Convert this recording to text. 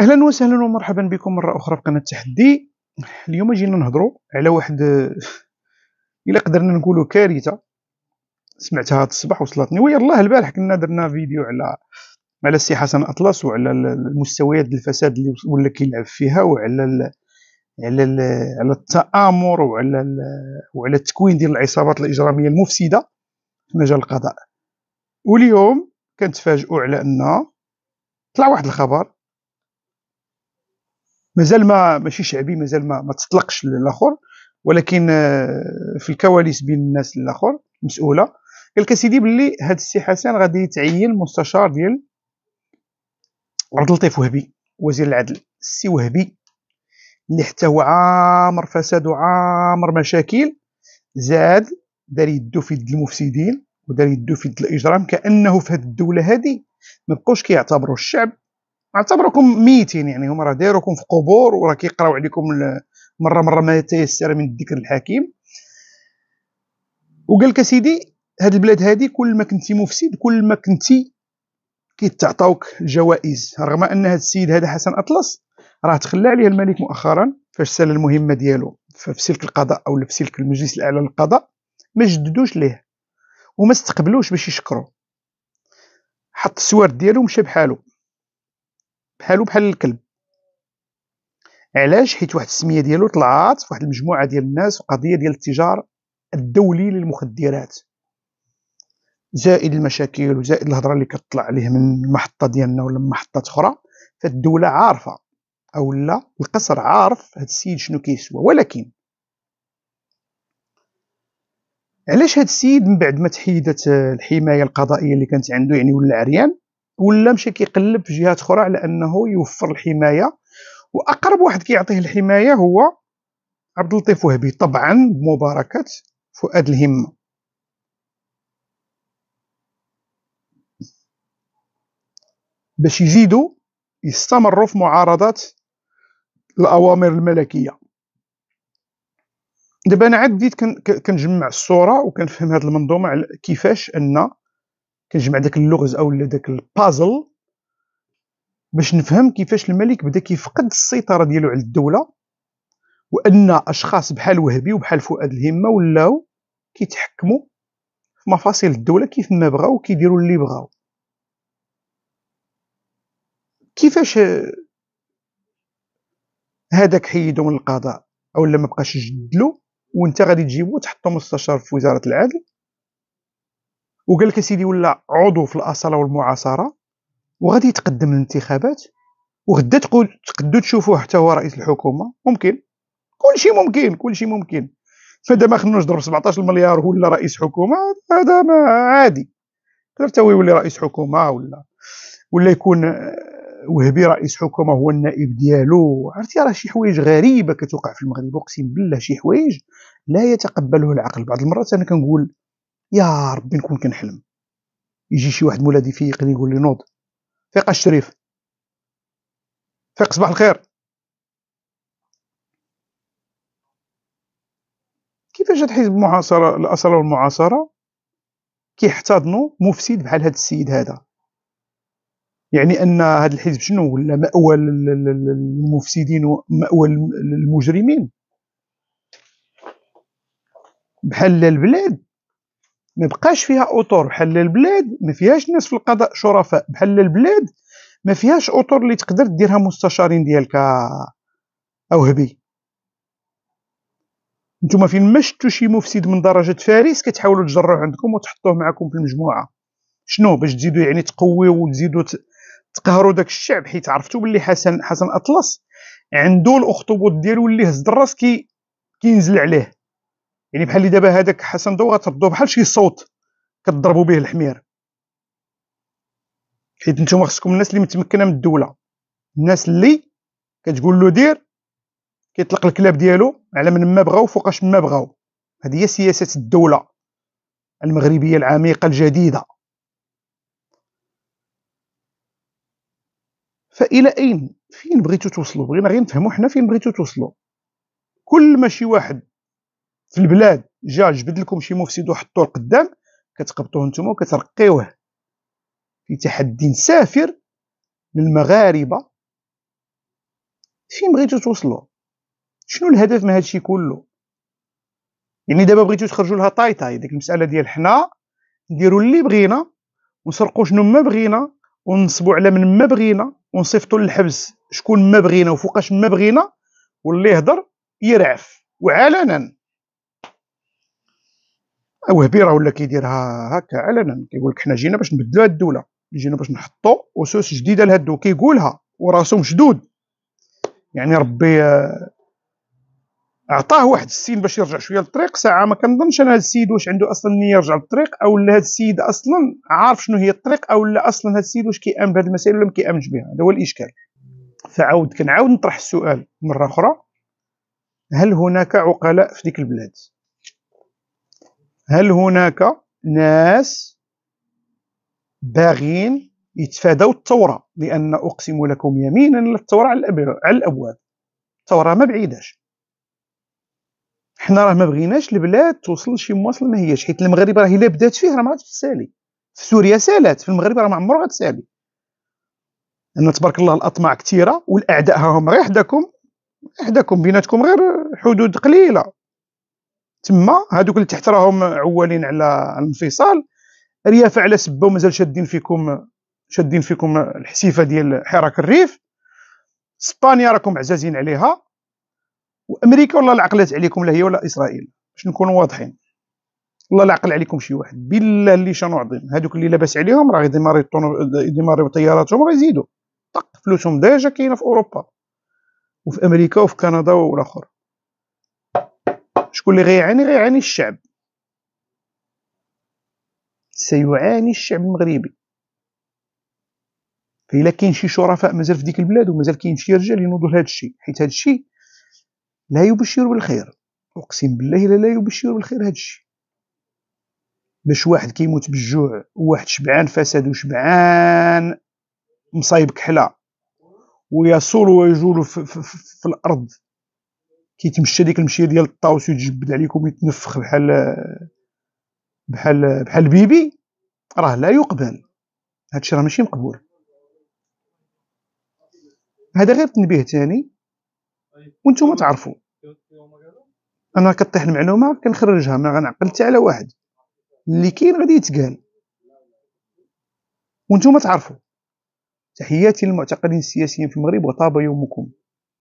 اهلا وسهلا ومرحبا بكم مره اخرى في قناه التحدي اليوم جينا نهضروا على واحد الا قدرنا نقولوا كارثه سمعتها هاد الصباح وصلتني الله البارح كنا درنا فيديو على على السي حسن اطلس وعلى المستويات الفساد اللي ولا كيلعب فيها وعلى ال على ال على التامر وعلى ال وعلى التكوين ديال العصابات الاجراميه المفسده في مجال القضاء واليوم كنتفاجئوا على ان طلع واحد الخبر مازال ما ماشي شعبي مازال ما, ما تطلقش للاخر ولكن آه، في الكواليس بين الناس الاخر مسؤوله قال لك سيدي باللي هذا السي حسن غادي يتعين مستشار ديال عبد اللطيف وهبي وزير العدل السي وهبي اللي حتى هو عامر فساد وعامر مشاكل زاد دار يدو في يد المفسدين ودار يدو في يد الاجرام كانه في هذه الدوله هذه ما بقوش كيعتبروا الشعب اعتبركم ميتين يعني هما راه دايروكم في قبور وراه كيقراو عليكم مره مره ما تيسر من الذكر الحكيم وقال لك سيدي هاد البلاد هادي كل ما كنتي مفسد كل ما كنتي كيتعطاوك جوائز رغم ان هاد السيد هذا حسن اطلس راه تخلى عليه الملك مؤخرا فاش سال المهمه ديالو في سلك القضاء او في سلك المجلس الاعلى للقضاء ما جددوش ليه وما استقبلوش باش يشكرو حط السوار ديالو ومشى بحالو بحالو بحال الكلب علاش حيت واحد السميه ديالو طلعات في واحد المجموعه ديال الناس قضيه ديال التجار الدولي للمخدرات زائد المشاكل وزائد الهضره اللي كتطلع عليه من المحطه ديالنا ولا من محطات اخرى فالدوله عارفه او لا القصر عارف هاد السيد شنو كيسوى ولكن علاش هاد السيد من بعد ما تحيدت الحمايه القضائيه اللي كانت عنده يعني ولا عريان ولا مشى كيقلب في جهات اخرى على انه يوفر الحمايه واقرب واحد كيعطيه الحمايه هو عبد اللطيف وهبي طبعا بمباركه فؤاد الهمه باش يزيدوا يستمروا في معارضه الاوامر الملكيه دابا انا عاد بديت كنجمع الصوره وكنفهم هذه المنظومه على كيفاش ان كنجمع داك اللغز او داك البازل باش نفهم كيفاش الملك بدا كيفقد السيطره ديالو على الدوله وان اشخاص بحال وهبي وبحال فؤاد الهمه ولاو كيتحكموا في مفاصل الدوله كيف ما بغاو وكيديروا اللي بغاو كيفاش هذاك حيدو من القضاء او لا بقاش جدلو وانت غادي تجيبو تحطو مستشار في وزاره العدل وقال لك سيدي ولا عضو في الاصاله والمعاصره وغادي يتقدم للانتخابات وغدا تقول تقدو تشوفوه حتى هو رئيس الحكومه ممكن كلشي ممكن كلشي ممكن فدابا خلينا نضرب 17 مليار ولا رئيس حكومه هذا ما عادي يقدر حتى هو يولي رئيس حكومه ولا ولا يكون آه، وهبي رئيس حكومه هو النائب ديالو عرفتي راه شي حوايج غريبه كتوقع في المغرب اقسم بالله شي حوايج لا يتقبله العقل بعض المرات انا كنقول يا ربي نكون كنحلم يجي شي واحد مولادي يفيقني يقول لي نوض فيق الشريف فيق صباح الخير كيفاش هاد حزب المعاصره الاصاله والمعاصره كيحتضنوا مفسد بحال هاد السيد هذا يعني ان هاد الحزب شنو ولا ماوى للمفسدين وماوى للمجرمين بحال البلاد ما بقاش فيها اطر بحال البلاد ما فيهاش ناس في القضاء شرفاء بحال البلاد ما فيهاش اطر اللي تقدر ديرها مستشارين ديالك هبي نتوما فين ما شتو شي مفسد من درجه فارس كتحاولوا تجروه عندكم وتحطوه معكم في المجموعه شنو باش تزيدوا يعني تقويوا وتزيدوا تقهروا داك الشعب حيت عرفتوا باللي حسن حسن اطلس عنده الاخطبوط ديالو اللي هز الراس كي كينزل عليه يعني بحال اللي دابا هذاك حسن ضو غتردو بحال شي صوت كتضربوا به الحمير حيت نتوما خصكم الناس اللي متمكنه من الدوله الناس اللي كتقول له دير كيطلق الكلاب ديالو على من ما بغاو فوقاش ما بغاو هذه هي سياسه الدوله المغربيه العميقه الجديده فالى اين فين بغيتو توصلوا بغينا غير نفهموا حنا فين بغيتو توصلوا كل ما شي واحد في البلاد جا جبد لكم شي مفسد وحطوه القدام كتقبطوه نتوما وكترقيوه في تحدي سافر للمغاربه فين بغيتو توصلوا شنو الهدف من هادشي كله يعني دابا بغيتو تخرجوا لها طاي طاي ديك المساله ديال حنا نديروا اللي بغينا ونسرقوا شنو ما بغينا ونصبوا على من ما بغينا ونصيفطوا للحبس شكون ما بغينا وفوقاش ما بغينا واللي يهضر يرعف وعلنا وهبي راه ولا كيديرها هكا علنا كيقول لك حنا جينا باش نبدلوا هاد الدوله جينا باش نحطوا اسس جديده لهاد الدوله كيقولها وراسو مشدود يعني ربي آه، عطاه واحد السين باش يرجع شويه للطريق ساعه ما كنظنش انا هاد السيد واش عنده اصلا نيه يرجع للطريق او لا هاد السيد اصلا عارف شنو هي الطريق او لا اصلا هاد السيد واش كيامن بهاد المسائل ولا ما كيامنش بها هذا هو الاشكال فعاود كنعاود نطرح السؤال مره اخرى هل هناك عقلاء في ديك البلاد هل هناك ناس باغين يتفادوا الثوره لان اقسم لكم يمينا الثوره على الابواب الثوره ما بعيداش حنا راه ما بغيناش البلاد توصل لشي مواصل ما هياش حيت المغرب راه الا بدات فيه راه ما غاديش تسالي في سوريا سالات في المغرب راه ما عمرها غتسالي ان تبارك الله الاطماع كثيره والاعداء ها هم غير حداكم حداكم بيناتكم غير حدود قليله تما هادوك اللي تحت راهم عوالين على الانفصال ريافه على سبه ومازال شادين فيكم شادين فيكم الحسيفه ديال حراك الريف اسبانيا راكم عزازين عليها وامريكا والله العقلات عليكم لا هي ولا اسرائيل باش نكونوا واضحين والله العقل عليكم شي واحد بالله اللي شنو عظيم هذوك اللي لاباس عليهم راه غيديماريو يديماريو طياراتهم وغيزيدوا طق فلوسهم ديجا كاينه في اوروبا وفي امريكا وفي كندا والاخر شكون اللي غيعاني غيعاني الشعب سيعاني الشعب المغربي فإلا كاين شي شرفاء مازال في ديك البلاد ومازال كاين شي رجال ينوضوا لهذا الشيء حيت هذا الشيء لا يبشر بالخير اقسم بالله لا, لا يبشر بالخير هذا الشيء باش واحد كيموت بالجوع وواحد شبعان فساد وشبعان مصايب كحله ويصول ويجول في, في, في, في الارض كيتمشى ديك المشيه ديال الطاوس ويتجبد عليكم ويتنفخ بحال بحال بحال بيبي راه لا يقبل هادشي راه ماشي مقبول هذا غير تنبيه ثاني وانتم تعرفوا انا كطيح المعلومه كنخرجها ما غنعقل حتى على واحد اللي كاين غادي يتقال وانتم تعرفوا تحياتي للمعتقلين السياسيين في المغرب وطاب يومكم